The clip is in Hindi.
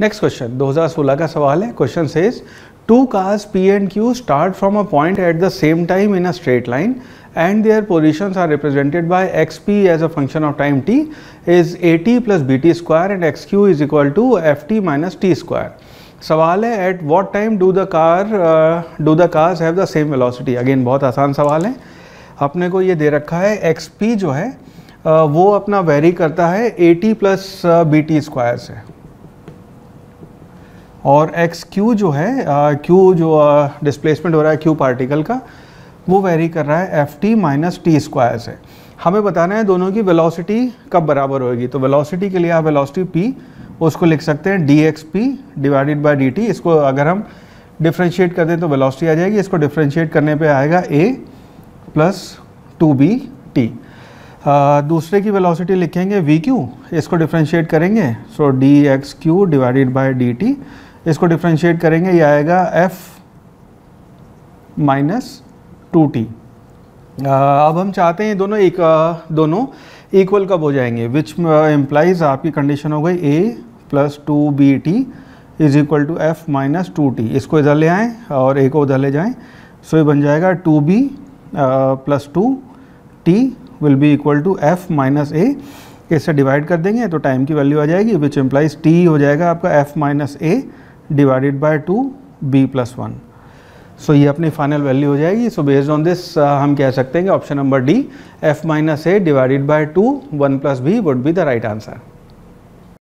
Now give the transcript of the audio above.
नेक्स्ट क्वेश्चन 2016 का सवाल है question says two cars P and Q start from a point at the same time in a straight line and their position are represented by X P as a function of time T is A T plus B T square and X Q is equal to F T minus T square सवाल है at what time do the car do the cars have the same velocity again बहुत आसान सवाल है अपने को ये दे रखा है एक्स पी जो है uh, वो अपना वेरी करता है A T plus B T square से और एक्स क्यू जो है क्यू जो डिस्प्लेसमेंट हो रहा है क्यू पार्टिकल का वो वेरी कर रहा है F T minus T square से हमें बताना है दोनों की वेलोसिटी कब बराबर होगी तो वेलोसिटी के लिए आप वेलोसिटी पी उसको लिख सकते हैं D X P divided by D T इसको अगर हम डिफ्रेंशिएट कर दें तो वेलोसिटी आ जाएगी इसको डिफ्रेंशिएट करने पे आएगा A plus two B T दूसरे की वेलोसिटी लिखेंगे वी क्यू इसको डिफ्रेंशिएट करेंगे so D X Q divided by D T इसको डिफ्रेंशिएट करेंगे ये आएगा एफ माइनस टू टी अब हम चाहते हैं दोनों एक दोनों इक्वल कब हो जाएंगे विच एम्प्लाइज आपकी कंडीशन हो गई A plus two B T is equal to F minus two T इसको इधर ले आएँ और ए को उधर ले जाएँ सो ये बन जाएगा two B plus two T will be equal to F minus A इससे डिवाइड कर देंगे तो टाइम की वैल्यू आ जाएगी विच एम्प्लाइज टी हो जाएगा आपका F minus A divided by two B plus one so ये अपनी फाइनल वैल्यू हो जाएगी सो बेस्ड ऑन दिस हम कह सकते हैं कि option number D F minus A divided by two one plus B would be the right answer